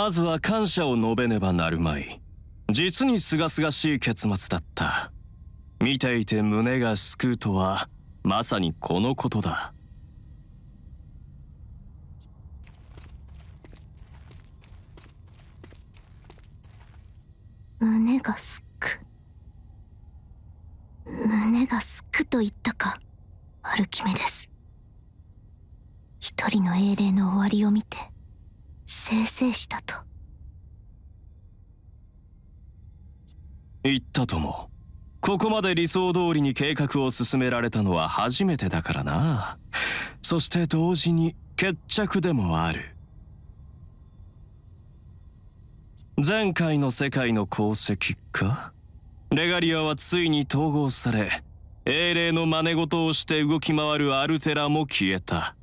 まずは感謝を述べねばなるまい実にすがすがしい結末だった見ていて胸がすくうとはまさにこのことだ胸がすく胸がすくと言ったかアルキメデス一人の英霊の終わりを見て生々したと言ったともここまで理想通りに計画を進められたのは初めてだからなそして同時に決着でもある前回の世界の功績かレガリアはついに統合され英霊の真似事をして動き回るアルテラも消えた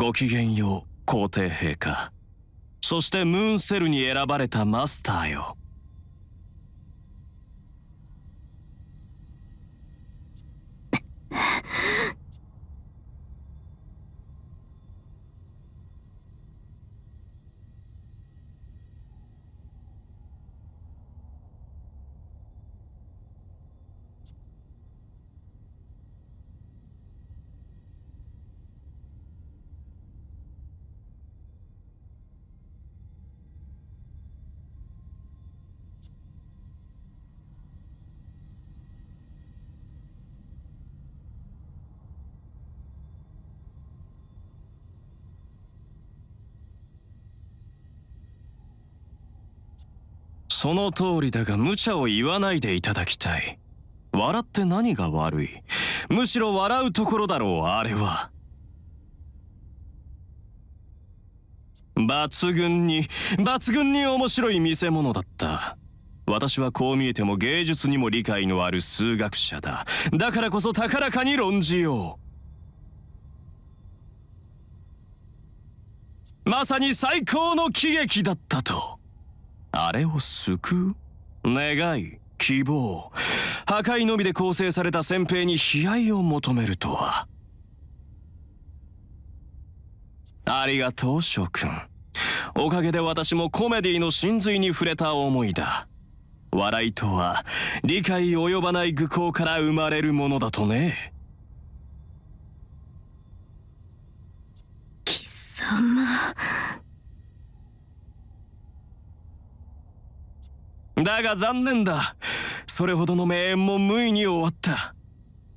ごきげんよう皇帝陛下そしてムーンセルに選ばれたマスターよその通りだが無茶を言わないでいただきたい笑って何が悪いむしろ笑うところだろうあれは抜群に抜群に面白い見せ物だった私はこう見えても芸術にも理解のある数学者だだからこそ高らかに論じようまさに最高の喜劇だったと。あれを救う願い希望破壊のみで構成された先兵に悲哀を求めるとはありがとう諸君おかげで私もコメディの真髄に触れた思いだ笑いとは理解及ばない愚行から生まれるものだとね貴様だが残念だそれほどの名演も無意に終わった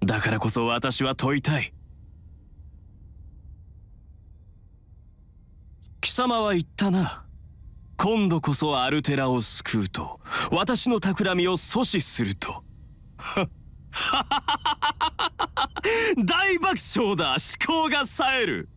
だからこそ私は問いたい貴様は言ったな今度こそアルテラを救うと私の企みを阻止すると 大爆笑だ思考が冴える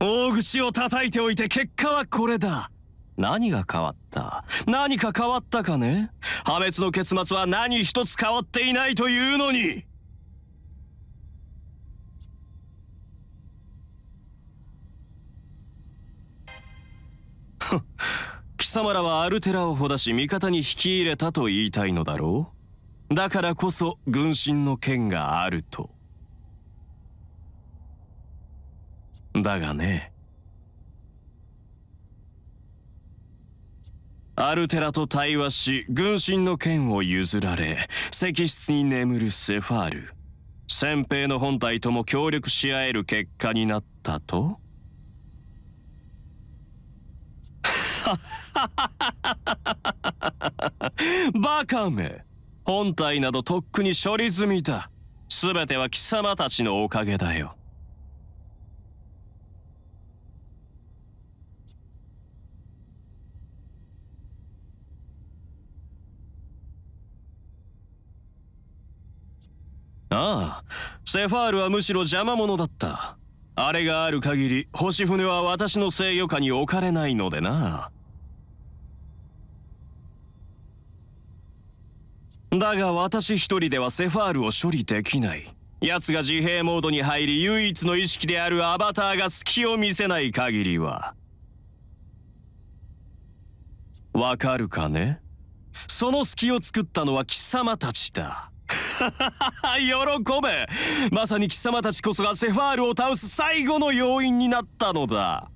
大口を叩いておいて結果はこれだ何が変わった何か変わったかね破滅の結末は何一つ変わっていないというのに貴様らはアルテラをほだし味方に引き入れたと言いたいのだろうだからこそ軍神の剣があると。だがねアルテラと対話し軍神の剣を譲られ石室に眠るセファール先兵の本体とも協力し合える結果になったと バカめ本体などとっくに処理済みだ全ては貴様たちのおかげだよああセファールはむしろ邪魔者だったあれがある限り星船は私の制御下に置かれないのでなだが私一人ではセファールを処理できない奴が自閉モードに入り唯一の意識であるアバターが隙を見せない限りはわかるかねその隙を作ったのは貴様たちだ 喜べまさに貴様たちこそがセファールを倒す最後の要因になったのだ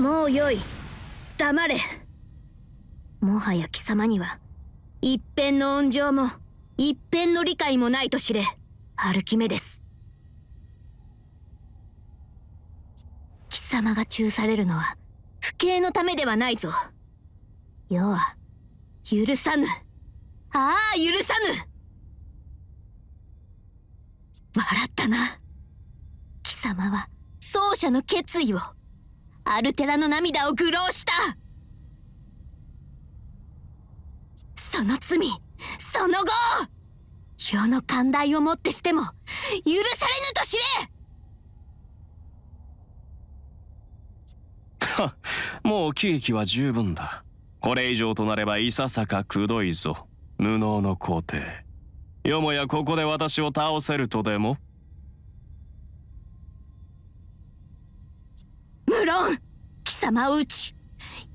もうよい黙れもはや貴様には一辺の恩情も一辺の理解もないと知れ歩き目です貴様が中されるのは不敬のためではないぞ要は許さぬああ許さぬ笑ったな貴様は奏者の決意をアルテラの涙を愚弄したその罪その後世の寛大をもってしても許されぬと知れもう喜劇は十分だこれ以上となればいささかくどいぞ無能の皇帝よもやここで私を倒せるとでも論貴様を討ち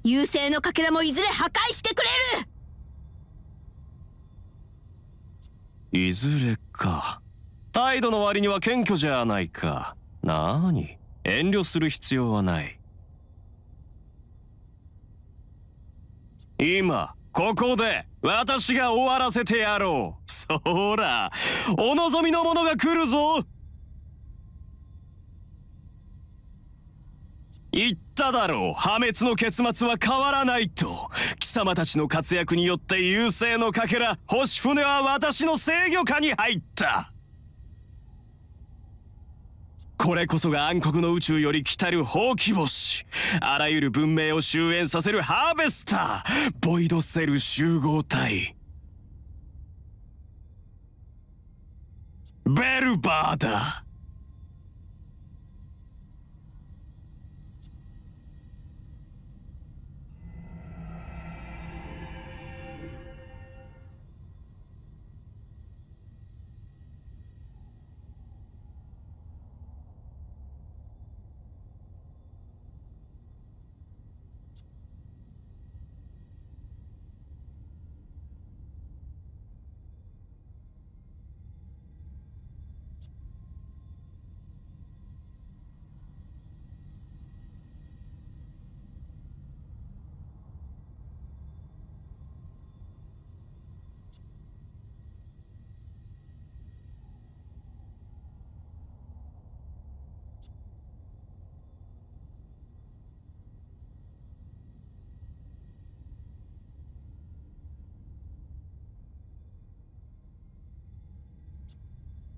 優勢のかけらもいずれ破壊してくれるいずれか態度の割には謙虚じゃないかなに遠慮する必要はない今ここで私が終わらせてやろうそらお望みのものが来るぞ言っただろう破滅の結末は変わらないと貴様たちの活躍によって優勢のかけら星船は私の制御下に入ったこれこそが暗黒の宇宙より来たるほうき星あらゆる文明を終焉させるハーベスターボイドセル集合体ベルバーだ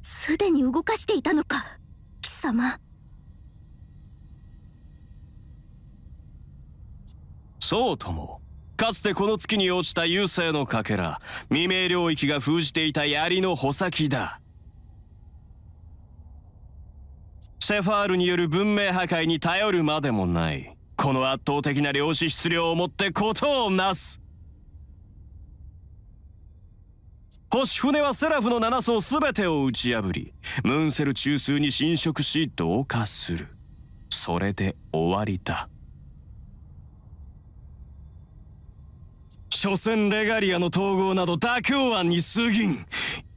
すでに動かしていたのか貴様そうともかつてこの月に落ちた優勢のかけら未明領域が封じていた槍の穂先だセファールによる文明破壊に頼るまでもないこの圧倒的な量子質量をもってことをなす星船はセラフの7層全てを打ち破りムーンセル中枢に侵食し同化するそれで終わりだ所詮レガリアの統合など妥協案に過ぎん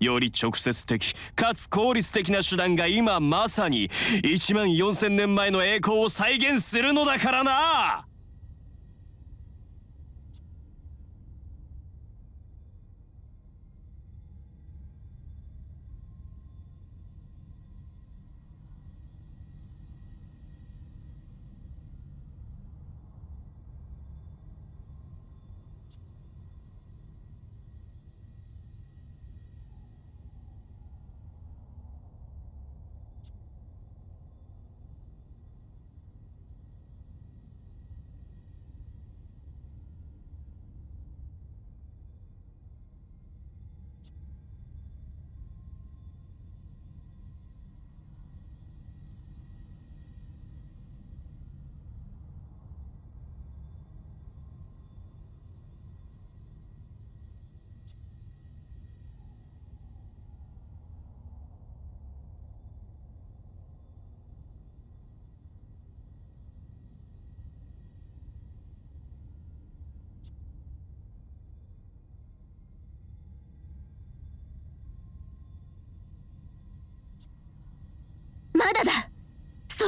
より直接的かつ効率的な手段が今まさに1万4000年前の栄光を再現するのだからな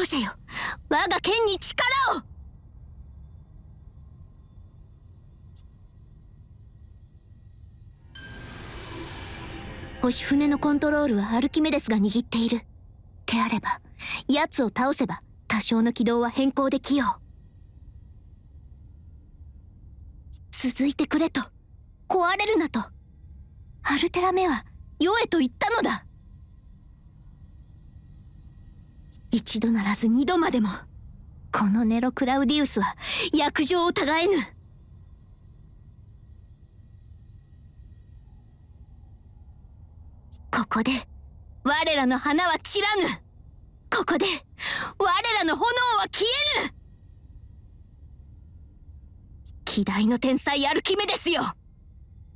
闘者よ我が剣に力を星船のコントロールはアルキメデスが握っているであれば奴を倒せば多少の軌道は変更できよう続いてくれと壊れるなとアルテラメは「よえ」と言ったのだ一度ならず二度までもこのネロ・クラウディウスは役定をたがえぬここで我らの花は散らぬここで我らの炎は消えぬ希代の天才アルキメですよ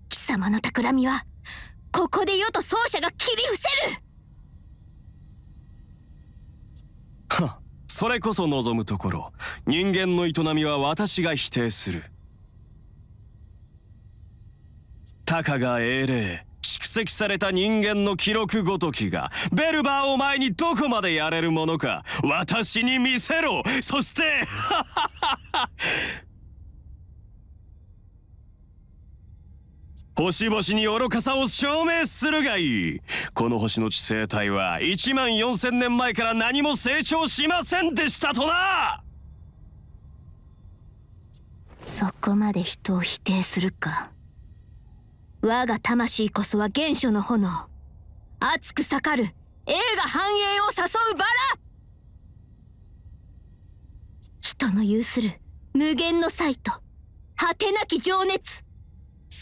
貴様の企みはここで世と奏者が切り伏せる それこそ望むところ人間の営みは私が否定するたかが英霊蓄積された人間の記録ごときがベルバーを前にどこまでやれるものか私に見せろそして 星々に愚かさを証明するがいいこの星の地生体は1万4000年前から何も成長しませんでしたとなそこまで人を否定するか我が魂こそは原初の炎熱く盛る映画繁栄を誘うバラ人の有する無限の才と果てなき情熱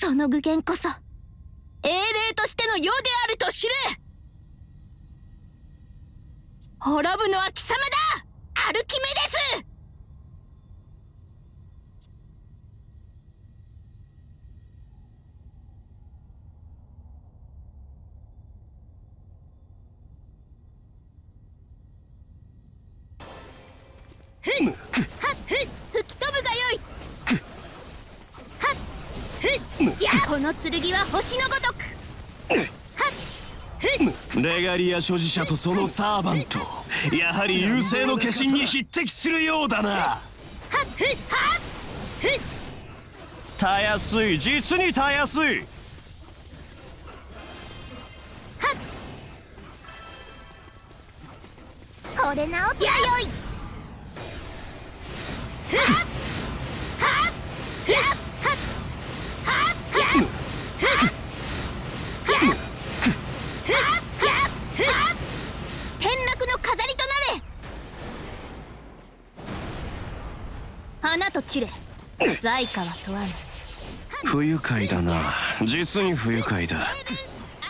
その具現こそ英霊としての世であると知れ滅ぶのは貴様だアルキメデス剣は星のごとくレガリア所持者とそのサーバントやはり優勢の化身に匹敵するようだなたやすい実にたやすいこれ直すがよいはっはっはっと散れ在下は問わぬ不愉快だな実に不愉快だ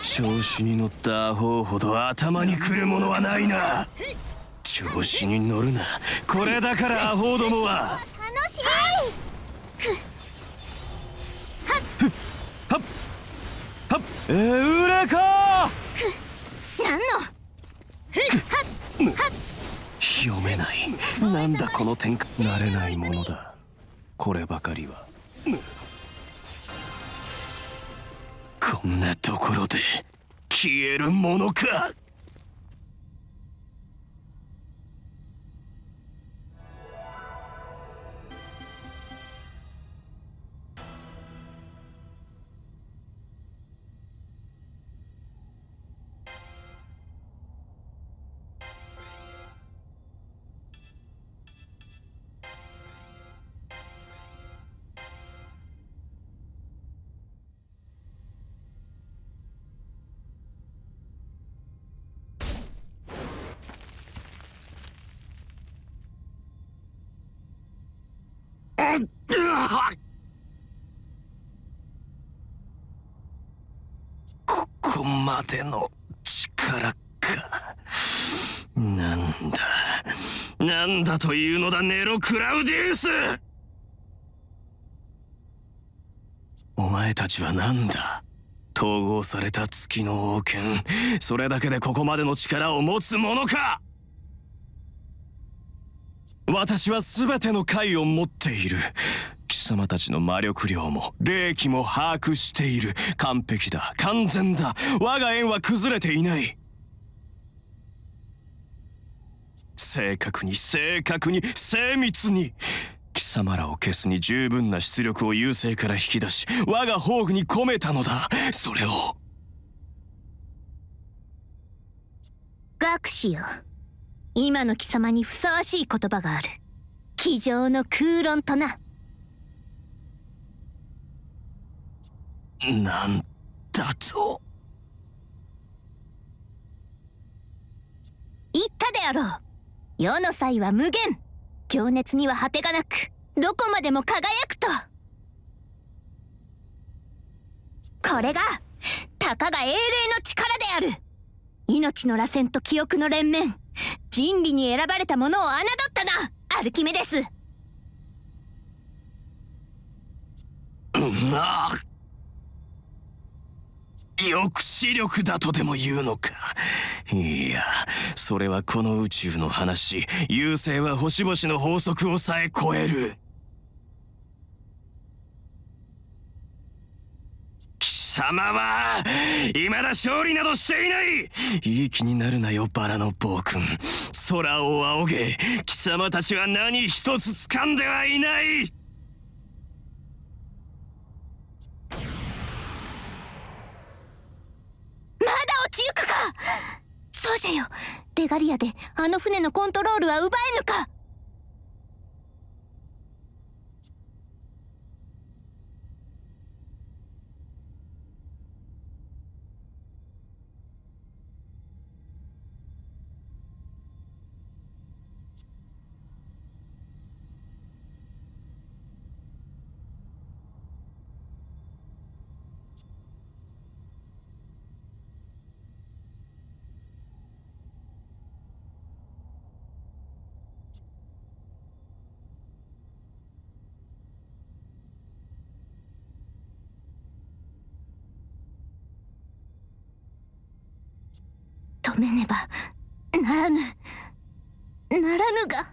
調子に乗ったアホほど頭にくるものはないな調子に乗るなこれだからアホどもは楽しいはっはっえうれか何の読めないなんだこの展開慣れないものだこればかりはこんなところで消えるものかまでの力かなんだなんだというのだネロ・クラウディウスお前たちはなんだ統合された月の王権それだけでここまでの力を持つものか私は全ての解を持っている貴様たちの魔力量も霊気も把握している完璧だ完全だ我が縁は崩れていない正確に正確に精密に貴様らを消すに十分な出力を優勢から引き出し我が宝具に込めたのだそれを学士よ今の貴様にふさわしい言葉がある机上の空論とななんだと言ったであろう世の際は無限情熱には果てがなくどこまでも輝くとこれがたかが英霊の力である命の螺旋と記憶の連綿人理に選ばれたものを侮ったなアルキメデスうわっ抑止力だとでも言うのかいやそれはこの宇宙の話優勢は星々の法則をさえ超える貴様は未だ勝利などしていないいい気になるなよバラの暴君空を仰げ貴様たちは何一つ掴んではいないそうじゃよレガリアであの船のコントロールは奪えぬかめねばならぬならぬが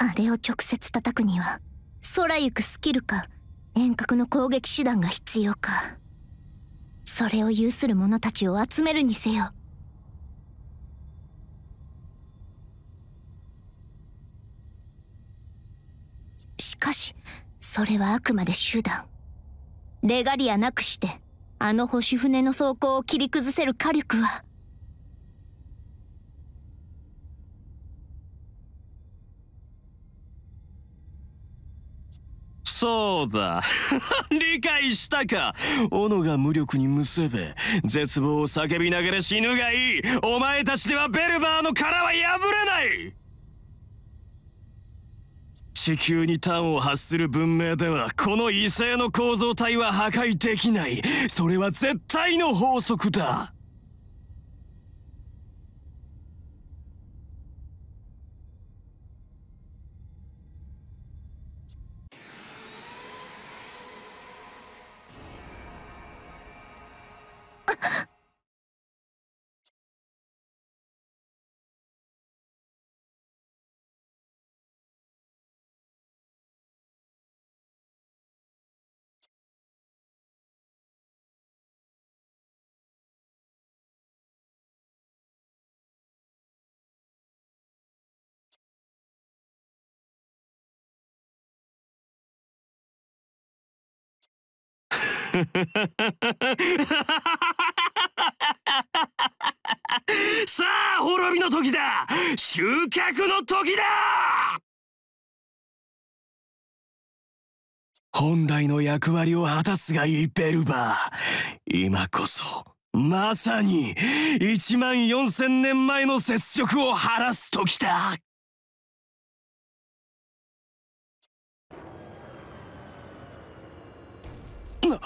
あれを直接叩くには空行くスキルか遠隔の攻撃手段が必要かそれを有する者たちを集めるにせよしかしそれはあくまで手段レガリアなくしてあの星船の装甲を切り崩せる火力はそうだ 理解したか斧が無力にむせべ絶望を叫びながら死ぬがいいお前たちではベルバーの殻は破れない地球に端を発する文明ではこの異性の構造体は破壊できないそれは絶対の法則だ さあ滅びの時だ集客の時だ本来の役割を果たすがいいベルバー今こそまさに1万4000年前の雪辱を晴らす時だな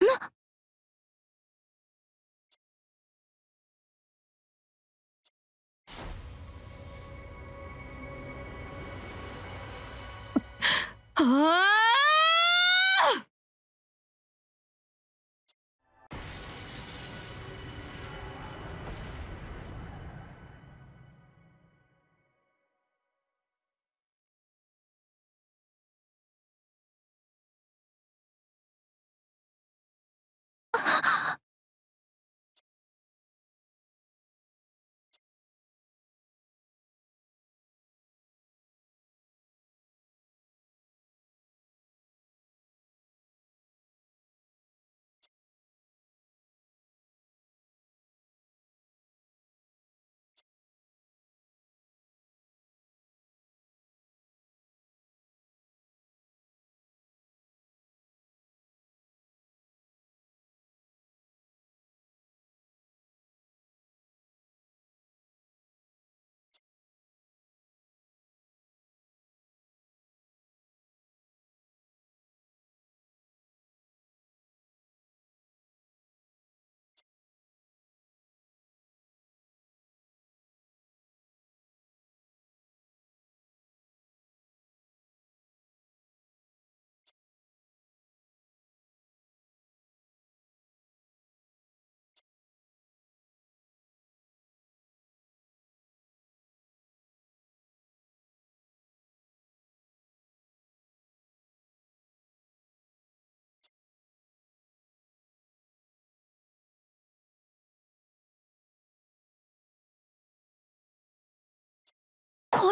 なああ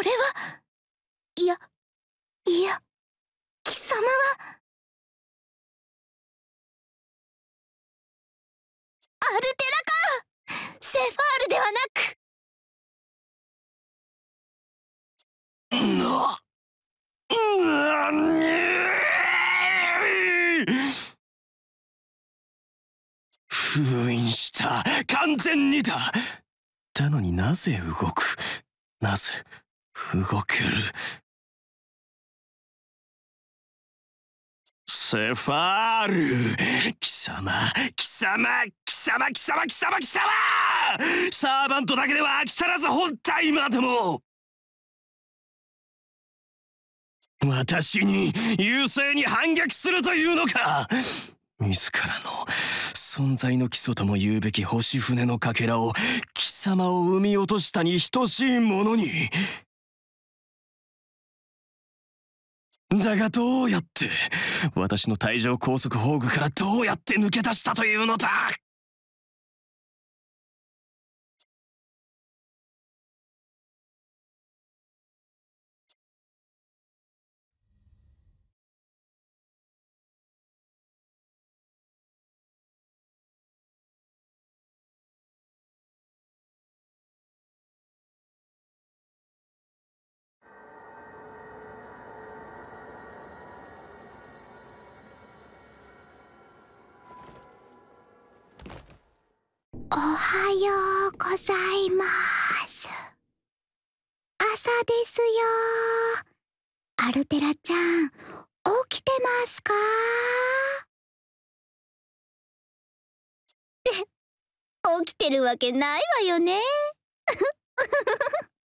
れはいやいや貴様はアルテラかセファールではなく封印した完全にだだのになぜ動くなぜ動ける。セファール貴様貴様貴様貴様貴様貴様サーバントだけでは飽き足らず本体までも私に優勢に反逆するというのか自らの存在の基礎とも言うべき星船のかけらを貴様を産み落としたに等しいものにだがどうやって私の帯状拘束宝具からどうやって抜け出したというのだおはようございます朝ですよアルテラちゃん起きてますか 起きてるわけないわよね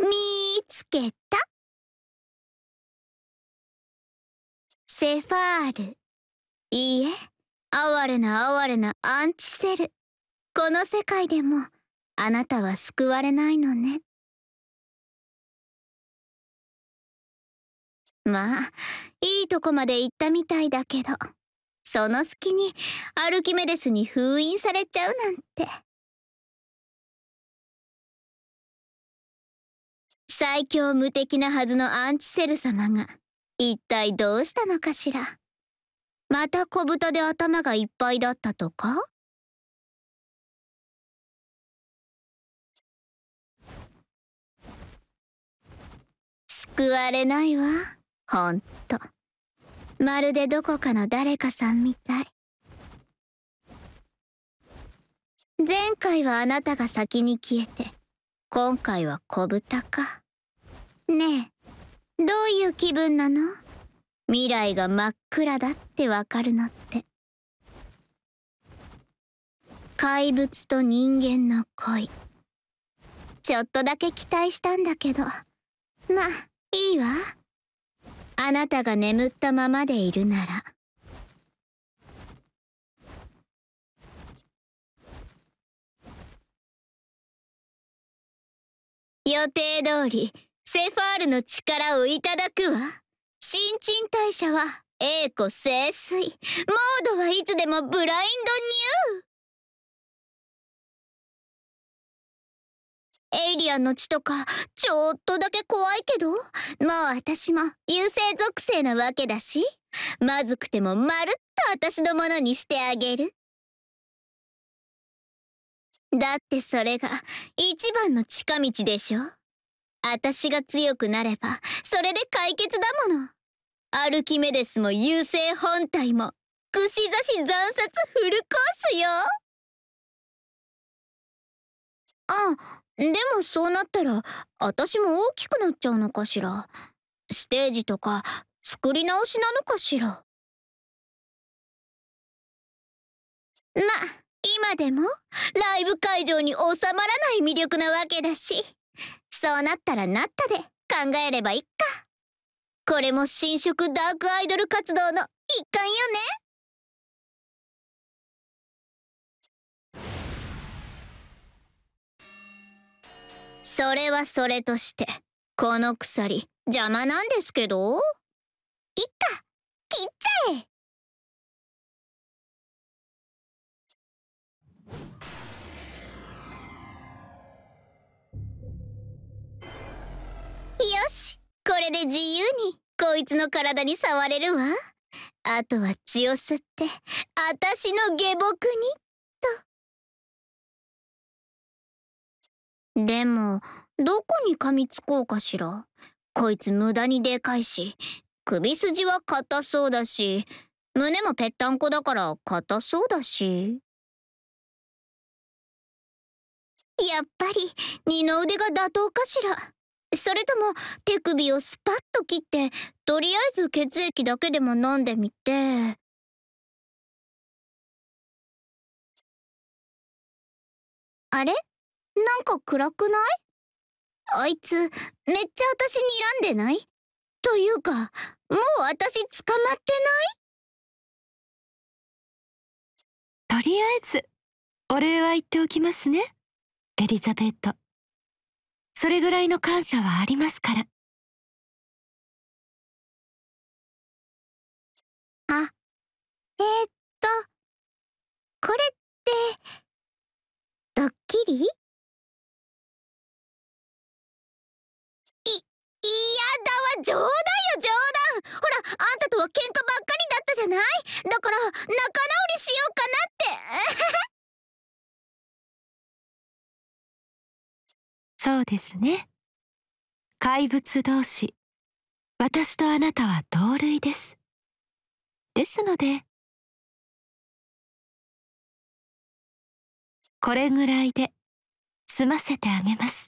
見つけたセファールいいえ哀れな哀れなアンチセルこの世界でもあなたは救われないのねまあいいとこまで行ったみたいだけどその隙にアルキメデスに封印されちゃうなんて最強無敵なはずのアンチセル様が一体どうしたのかしらまた小豚で頭がいっぱいだったとか救われないわほんとまるでどこかの誰かさんみたい前回はあなたが先に消えて今回は小豚かねえどういう気分なの未来が真っ暗だってわかるのって怪物と人間の恋ちょっとだけ期待したんだけどまあいいわあなたが眠ったままでいるなら予定通りセファールの力をいただくわ新陳代謝は栄枯盛衰モードはいつでもブラインドニューエイリアンの血とかちょっとだけ怖いけどもう私も優勢属性なわけだしまずくてもまるっと私のものにしてあげるだってそれが一番の近道でしょ私が強くなればそれで解決だものアルキメデスも優勢本体も串刺し惨殺フルコースよあでもそうなったら私も大きくなっちゃうのかしらステージとか作り直しなのかしらま今でもライブ会場に収まらない魅力なわけだしそうなったらなったで考えればいっかこれも新色ダークアイドル活動の一環よねそれはそれとしてこの鎖邪魔なんですけどいっか切っちゃえよしこれで自由にこいつの体に触れるわあとは血を吸ってあたしの下僕にでもどこに噛みつこうかしらこいつ無駄にでかいし首筋は硬そうだし胸もぺったんこだから硬そうだしやっぱり二の腕が妥当かしらそれとも手首をスパッと切ってとりあえず血液だけでも飲んでみてあれなんか暗くないあいつめっちゃ私にらんでないというかもう私捕まってないとりあえずお礼は言っておきますねエリザベートそれぐらいの感謝はありますからあえー、っとこれってドッキリだわ冗談よ冗談ほらあんたとは喧嘩ばっかりだったじゃないだから仲直りしようかなってそうですね怪物同士私とあなたは同類ですですのでこれぐらいで済ませてあげます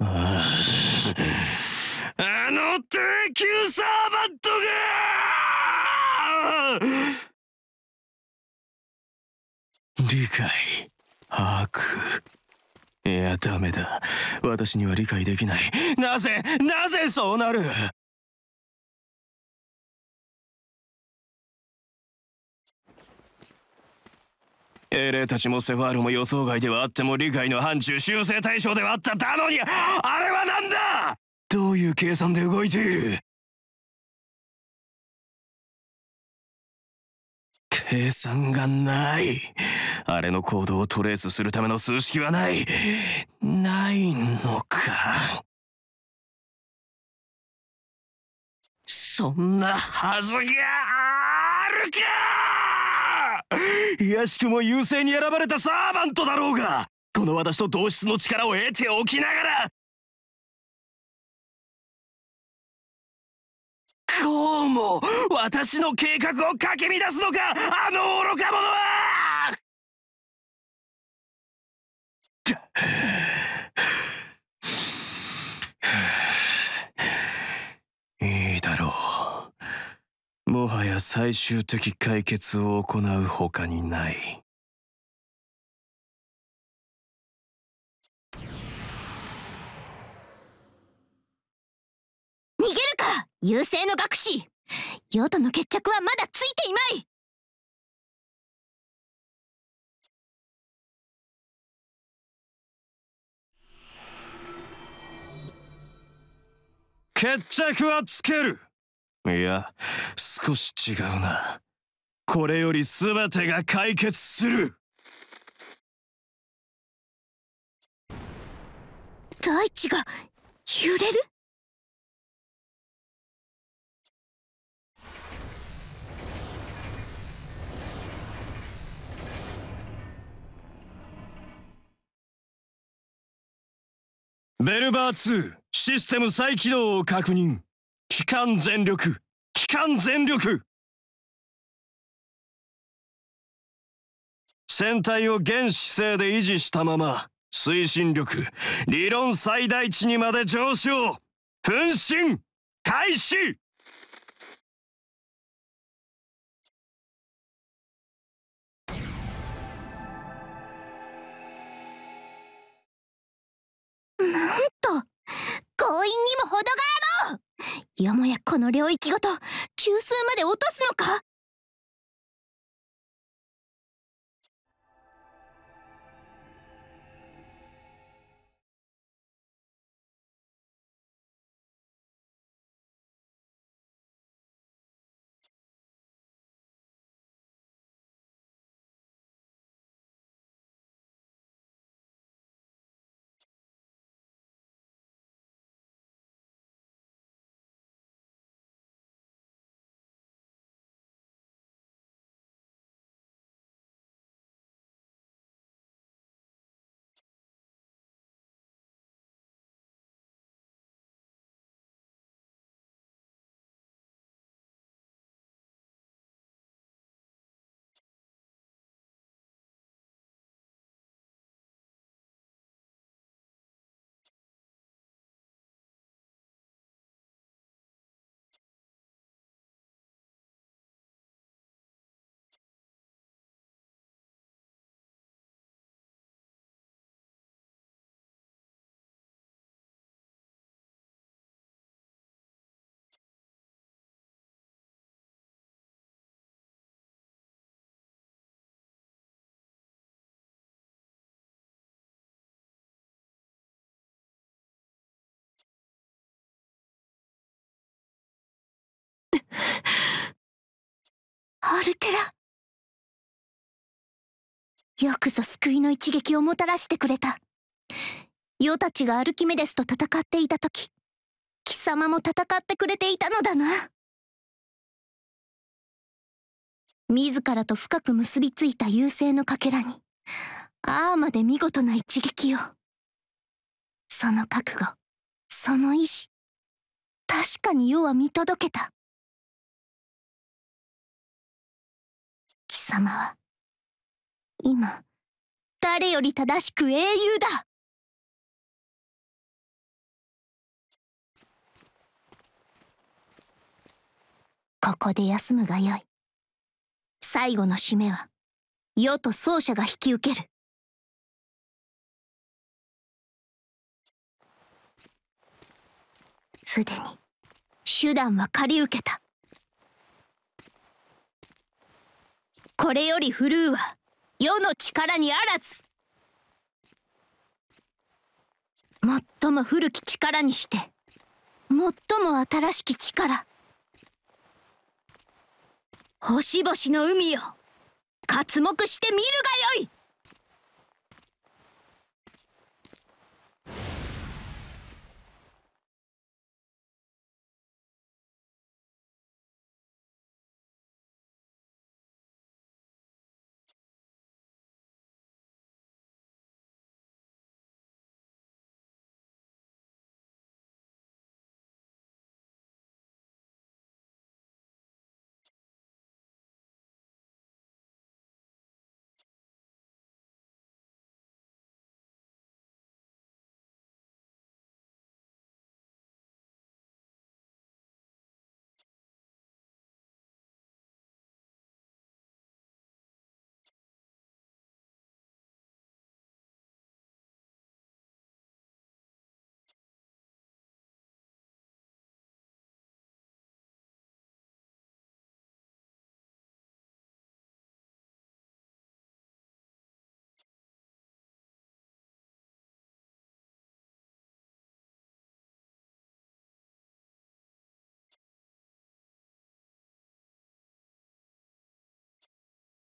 ああの低級サーバントが理解把握いやダメだ私には理解できないなぜなぜそうなる英霊たちもセファールも予想外ではあっても理解の範疇修正対象ではあっただのにあれは何だどういう計算で動いている計算がないあれの行動をトレースするための数式はないないのかそんなはずがあるか卑しくも優勢に選ばれたサーバントだろうがこの私と同室の力を得ておきながらこうも私の計画をかき乱すのかあの愚か者は 最終的解決を行うほかにない。逃げるか優勢の学士世との決着はまだついていまい決着はつけるいや少し違うなこれより全てが解決する大地が揺れるベルバー2システム再起動を確認機関全力機関全力船体を現姿勢で維持したまま推進力理論最大値にまで上昇分身開始なんと強引にも程があるよもやこの領域ごと級数まで落とすのかアルテラよくぞ救いの一撃をもたらしてくれた世たちがアルキメデスと戦っていた時貴様も戦ってくれていたのだな自らと深く結びついた優勢のかけらにああまで見事な一撃をその覚悟その意志確かに世は見届けた様は今誰より正しく英雄だここで休むがよい最後の締めは世と奏者が引き受けるすでに手段は借り受けたこれよりフルーは世の力にあらず最も古き力にして最も新しき力星々の海を刮目して見るがよい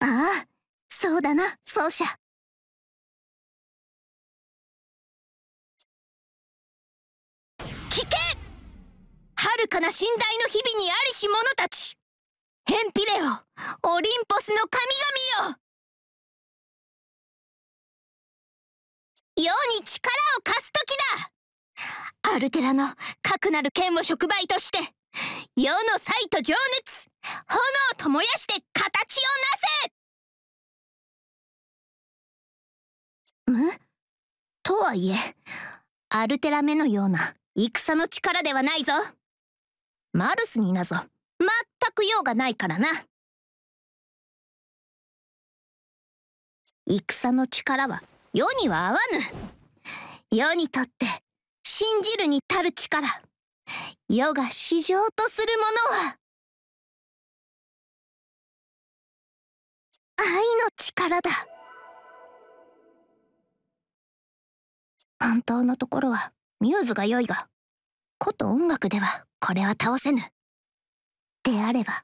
ああそうだな奏者聞け遥かな寝台の日々にありし者たちヘンピレオオリンポスの神々よ世に力を貸す時だアルテラの核なる剣を触媒として世の才と情熱炎を燃やして形をなせむとはいえアルテラメのような戦の力ではないぞマルスになぞ全く用がないからな戦の力は世には合わぬ世にとって信じるに足る力世が至上とするものは愛の力だ本当のところはミューズが良いがこと音楽ではこれは倒せぬであれば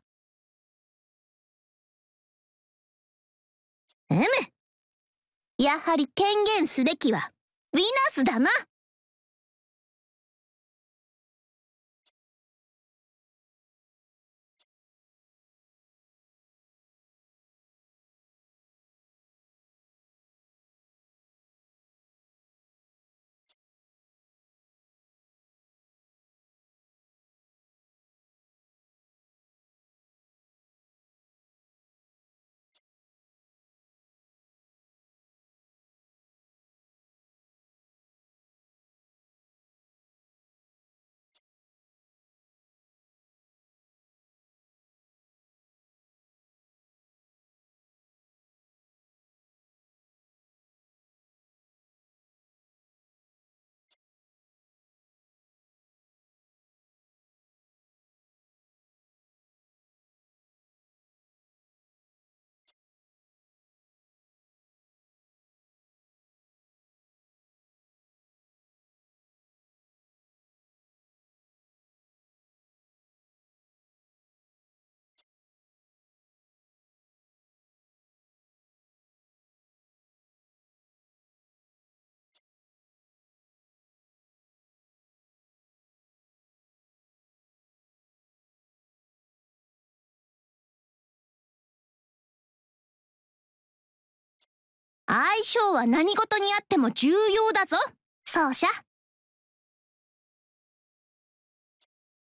うむやはり権限すべきはヴィナスだな相性は何事にあっても重要だぞ奏者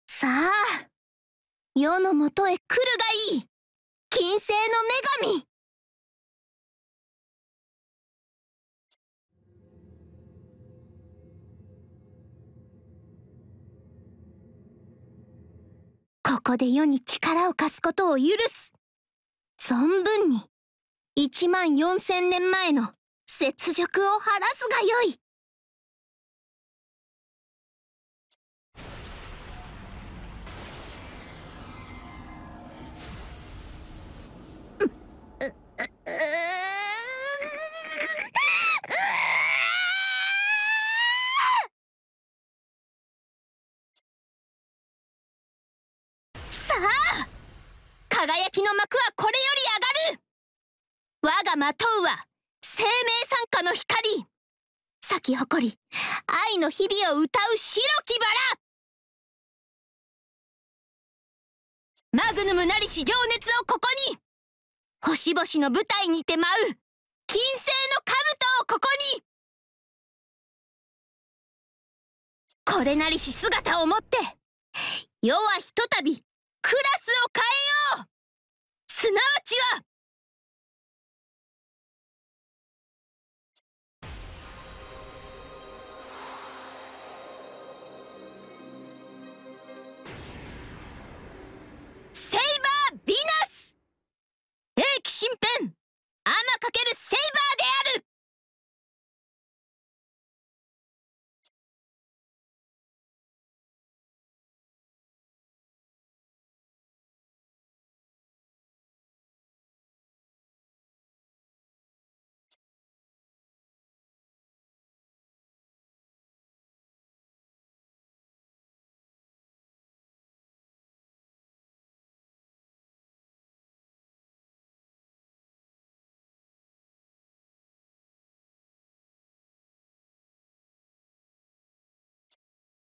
さあ世のもとへ来るがいい金星の女神ここで世に力を貸すことを許す存分に1万4000年前の雪辱を晴らすがよいさあ輝きの幕はこれより上がる我がまとうは生命参加の光咲き誇り愛の日々を歌う白きバラマグヌムなりし情熱をここに星々の舞台にて舞う金星の兜をここにこれなりし姿をもって世はひとたびクラスを変えようすなわちは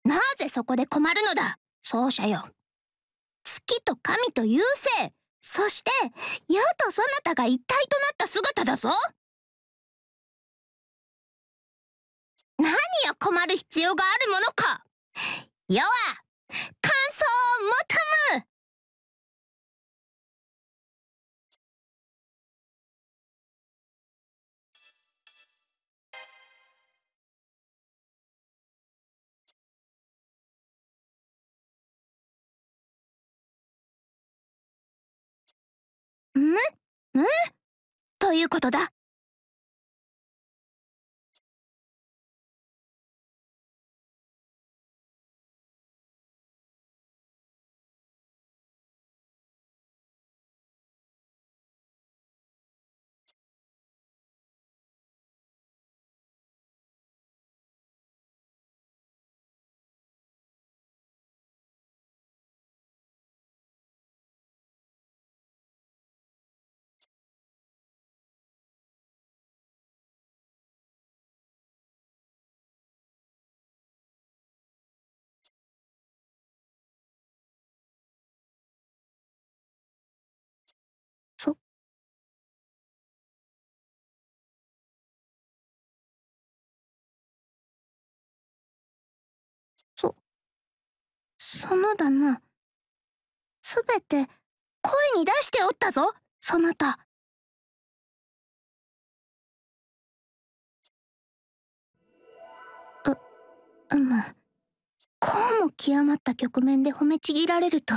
なぜそこで困るのだ奏者よ月と神と幽勢そして矢とそなたが一体となった姿だぞ何を困る必要があるものか世は感想を求むむむということだそのだなすべて声に出しておったぞそなた。う、うむ。こうも極まった局面で褒めちぎられると、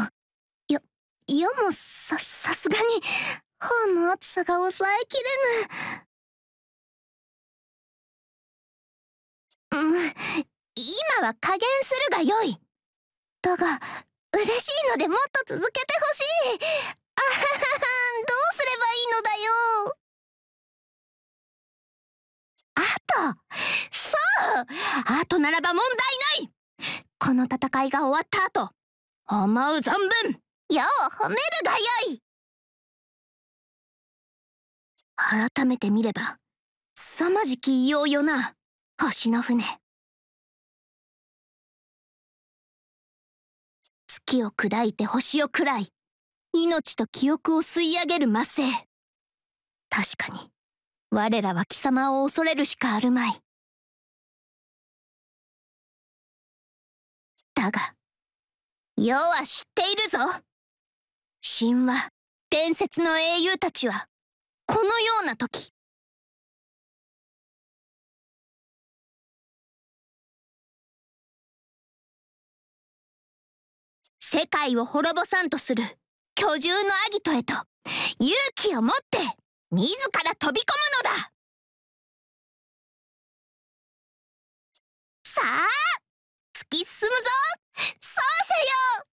よ、よもさ、さすがに、頬の熱さが抑えきれぬ。うん、今は加減するがよい。だが嬉しいのでもっと続けてほしいあははどうすればいいのだよあとそうあとならば問題ないこの戦いが終わった後思う存分矢を褒めるがよい改めて見れば凄まじき異様よな星の船月を砕いて星を喰らい命と記憶を吸い上げる魔性確かに我らは貴様を恐れるしかあるまいだが世は知っているぞ神話伝説の英雄たちはこのような時世界を滅ぼさんとする巨獣のアギトへと勇気を持って自ら飛び込むのださあ突き進むぞ奏者よ